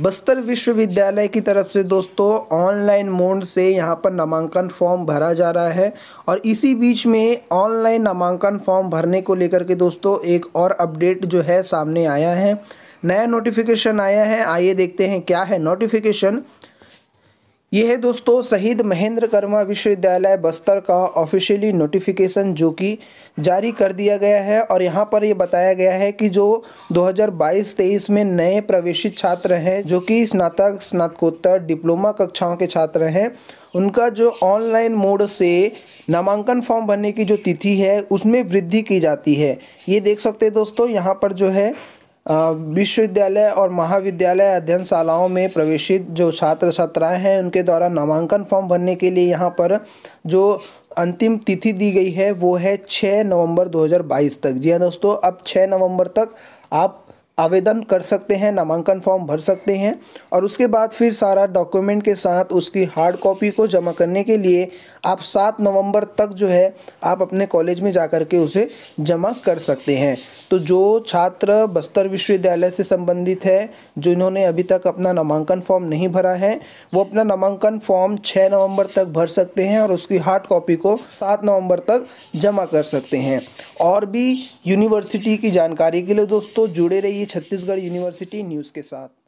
बस्तर विश्वविद्यालय की तरफ से दोस्तों ऑनलाइन मोड से यहाँ पर नामांकन फॉर्म भरा जा रहा है और इसी बीच में ऑनलाइन नामांकन फॉर्म भरने को लेकर के दोस्तों एक और अपडेट जो है सामने आया है नया नोटिफिकेशन आया है आइए देखते हैं क्या है नोटिफिकेशन यह है दोस्तों शहीद महेंद्र कर्मा विश्वविद्यालय बस्तर का ऑफिशियली नोटिफिकेशन जो कि जारी कर दिया गया है और यहाँ पर यह बताया गया है कि जो 2022-23 में नए प्रवेशित छात्र हैं जो कि स्नातक स्नातकोत्तर डिप्लोमा कक्षाओं के छात्र हैं उनका जो ऑनलाइन मोड से नामांकन फॉर्म भरने की जो तिथि है उसमें वृद्धि की जाती है ये देख सकते हैं दोस्तों यहाँ पर जो है विश्वविद्यालय और महाविद्यालय अध्ययनशालाओं में प्रवेशित जो छात्र छात्राएँ हैं उनके द्वारा नामांकन फॉर्म भरने के लिए यहाँ पर जो अंतिम तिथि दी गई है वो है 6 नवंबर 2022 तक जी हाँ दोस्तों अब 6 नवंबर तक आप आवेदन कर सकते हैं नामांकन फॉर्म भर सकते हैं और उसके बाद फिर सारा डॉक्यूमेंट के साथ उसकी हार्ड कॉपी को जमा करने के लिए आप सात नवंबर तक जो है आप अपने कॉलेज में जा कर के उसे जमा कर सकते हैं तो जो छात्र बस्तर विश्वविद्यालय से संबंधित है जिन्होंने अभी तक अपना नामांकन फॉर्म नहीं भरा है वो अपना नामांकन फॉर्म छः नवम्बर तक भर सकते हैं और उसकी हार्ड कॉपी को सात नवम्बर तक जमा कर सकते हैं और भी यूनिवर्सिटी की जानकारी के लिए दोस्तों जुड़े रहिए छत्तीसगढ़ यूनिवर्सिटी न्यूज़ के साथ